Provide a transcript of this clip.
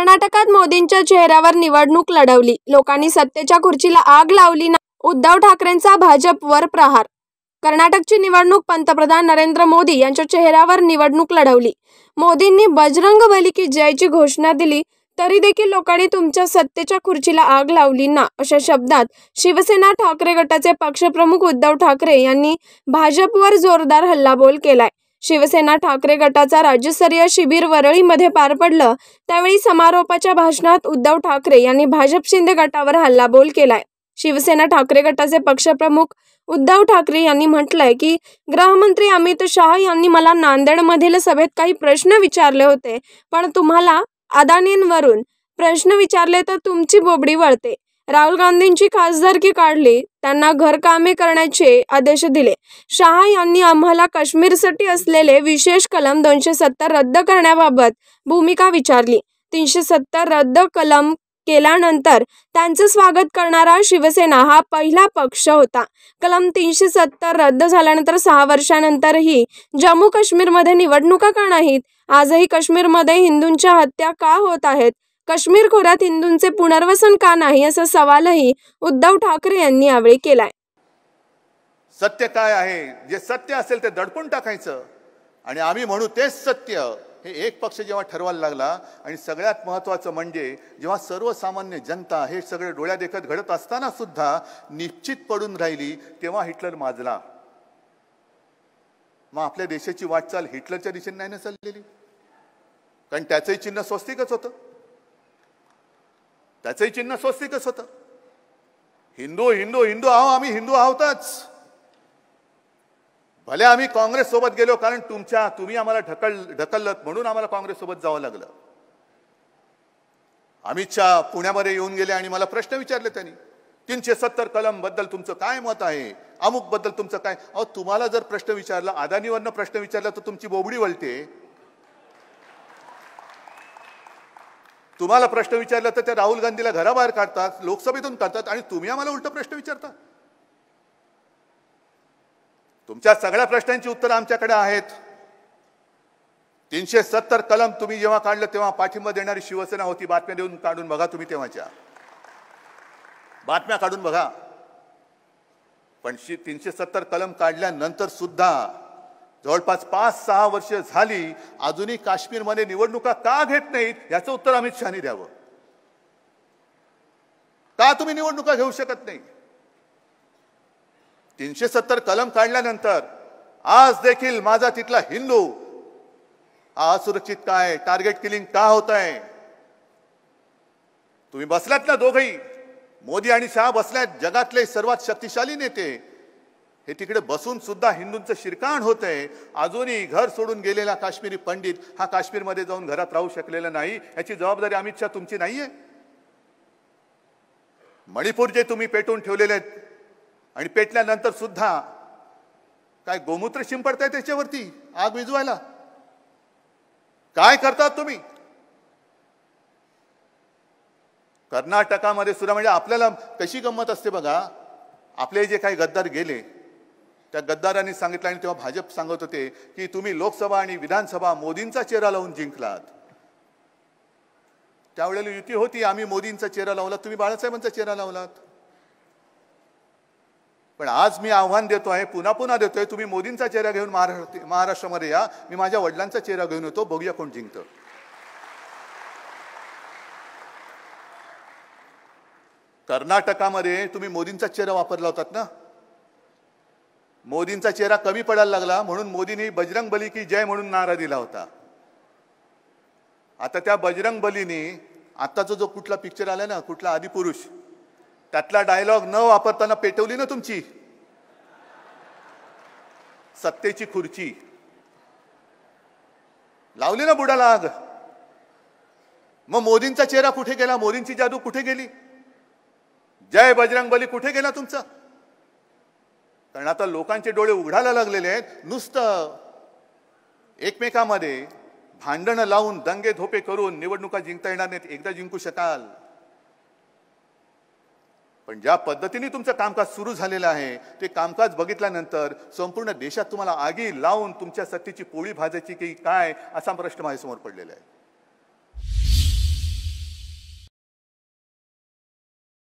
कर्नाटकात मोदींच्या चेहऱ्यावर निवडणूक लढवली लोकांनी सत्तेच्या खुर्चीला आग लावली ना उद्धव ठाकरेंचा भाजपवर प्रहार कर्नाटकची निवडणूक पंतप्रधान नरेंद्र मोदी यांच्या चेहऱ्यावर निवडणूक लढवली मोदींनी बजरंग बली की जयची घोषणा दिली तरी देखील लोकांनी तुमच्या सत्तेच्या खुर्चीला आग लावली ना अशा शब्दात शिवसेना ठाकरे गटाचे पक्षप्रमुख उद्धव ठाकरे यांनी भाजपवर जोरदार हल्लाबोल केलाय शिवसेना ठाकरे गटाचा राज्यस्तरीय शिबिर वरळीमध्ये पार पडलं त्यावेळी समारोपाच्या भाषणात उद्धव ठाकरे यांनी भाजप शिंदे गटावर हल्लाबोल केलाय शिवसेना ठाकरे गटाचे पक्षप्रमुख उद्धव ठाकरे यांनी म्हटलंय की गृहमंत्री अमित शाह यांनी मला नांदेडमधील सभेत काही प्रश्न विचारले होते पण तुम्हाला अदानींवरून प्रश्न विचारले तर तुमची बोबडी वळते राहुल गांधींची खासदारकी काढली त्यांना घरकामे करण्याचे आदेश दिले शहा यांनी आम्हाला काश्मीरसाठी असलेले विशेष कलम दोनशे सत्तर रद्द करण्याबाबत भूमिका विचारली तीनशे सत्तर रद्द कलम केल्यानंतर त्यांचं स्वागत करणारा शिवसेना हा पहिला पक्ष होता कलम तीनशे सत्तर रद्द झाल्यानंतर सहा वर्षानंतरही जम्मू काश्मीरमध्ये निवडणुका का नाहीत आजही काश्मीरमध्ये हिंदूंच्या हत्या का होत आहेत काश्मीर खोऱ्यात हिंदूंचे पुनर्वसन का नाही असा सवालही उद्धव ठाकरे यांनी यावेळी केलाय सत्य काय आहे जे सत्य असेल ते दडपून टाकायचं आणि आम्ही म्हणू तेच सत्य हे एक पक्ष जेव्हा ठरवायला लागला आणि सगळ्यात महत्वाचं म्हणजे जेव्हा सर्वसामान्य जनता हे सगळे डोळ्या देखत घडत असताना सुद्धा निश्चित पडून राहिली तेव्हा हिटलर माजला मग आपल्या देशाची वाटचाल हिटलरच्या दिशेने नाही ना चाललेली कारण त्याचंही चिन्ह स्वस्तिकच होतं त्याचंही चिन्ह स्वस्तिकच होतं हिंदू हिंदू हिंदू आहो आम्ही हिंदू आहोतच भले आम्ही काँग्रेस सोबत गेलो कारण तुमच्या तुम्ही आम्हाला ढकल ढकललत म्हणून आम्हाला काँग्रेस सोबत जावं लागलं अमित शहा पुण्यामध्ये येऊन गेले आणि मला प्रश्न विचारले त्यांनी तीनशे सत्तर कलम बद्दल तुमचं काय मत आहे अमुक बद्दल तुमचं काय अहो तुम्हाला जर प्रश्न विचारला अदानीवरनं प्रश्न विचारला तर तुमची बोबडी वळते तुम्हाला प्रश्न विचारला तर त्या राहुल गांधीला घराबाहेर काढतात लोकसभेतून काढतात आणि तुम्ही आम्हाला उलट प्रश्न विचारता तुमच्या सगळ्या प्रश्नांची उत्तरं आमच्याकडे आहेत तीनशे सत्तर कलम तुम्ही जेव्हा काढलं तेव्हा पाठिंबा देणारी शिवसेना होती बातम्या देऊन काढून बघा तुम्ही तेव्हाच्या बातम्या काढून बघा पण तीनशे सत्तर कलम काढल्यानंतर सुद्धा जवळपास पाच सहा वर्ष झाली अजूनही काश्मीरमध्ये निवडणुका का घेत नाहीत याचं उत्तर अमित शहानी द्यावं का तुम्ही निवडणुका घेऊ शकत नाही तीनशे सत्तर कलम काढल्यानंतर आज देखील माझा तिथला हिंदू असुरक्षित काय टार्गेट किलिंग का होत आहे तुम्ही बसलात ना दोघही मोदी आणि शाह बसल्यात जगातले सर्वात शक्तिशाली नेते हे तिकडे बसून सुद्धा हिंदूंचं शिरकाण होत आहे अजूनही घर सोडून गेलेला काश्मीरी पंडित हा काश्मीरमध्ये जाऊन घरात राहू शकलेला नाही याची जबाबदारी अमित शहा तुमची नाही आहे मणिपूर जे तुम्ही पेटून ठेवलेले आहेत आणि पेटल्यानंतर सुद्धा काय गोमूत्र शिंपडताय त्याच्यावरती आग विजवायला काय करतात तुम्ही कर्नाटकामध्ये सुद्धा म्हणजे आपल्याला कशी गंमत असते बघा आपले जे काही गद्दार गेले त्या गद्दारांनी सांगितलं आणि तेव्हा भाजप सांगत होते की तुम्ही लोकसभा आणि विधानसभा मोदींचा चेहरा लावून जिंकलात त्यावेळेला युती होती आम्ही मोदींचा चेहरा लावला तुम्ही बाळासाहेबांचा चेहरा लावलात पण आज मी आव्हान देतो आहे पुन्हा पुन्हा देतोय तुम्ही मोदींचा चेहरा घेऊन महाराष्ट्रामध्ये या मी माझ्या वडिलांचा चेहरा घेऊन येतो बघूया कोण जिंकतं कर्नाटकामध्ये तुम्ही मोदींचा चेहरा वापरला होता ना मोदींचा चेहरा कमी पडायला लागला म्हणून मोदींनी बजरंग बली की जय म्हणून नारा दिला होता आता त्या बजरंग बलीने आत्ताचा जो कुठला पिक्चर आला ना कुठला आदिपुरुष त्यातला डायलॉग न वापरताना पेटवली ना तुमची सत्तेची खुर्ची लावली ना बुडाला आग मग मोदींचा चेहरा कुठे गेला मोदींची जादू कुठे गेली जय बजरंग बली कुठे गेला तुमचा कारण आता लोकांचे डोळे उघडायला लागलेले आहेत नुसतं एकमेकामध्ये भांडणं लावून दंगे धोपे करून निवडणुका जिंकता येणार नाहीत एकदा जिंकू शकाल पण ज्या पद्धतीने तुमचं कामकाज सुरू झालेलं आहे ते कामकाज बघितल्यानंतर संपूर्ण देशात तुम्हाला आगी लावून तुमच्या सत्तेची पोळी भाजायची की काय असा प्रश्न माझ्यासमोर पडलेला आहे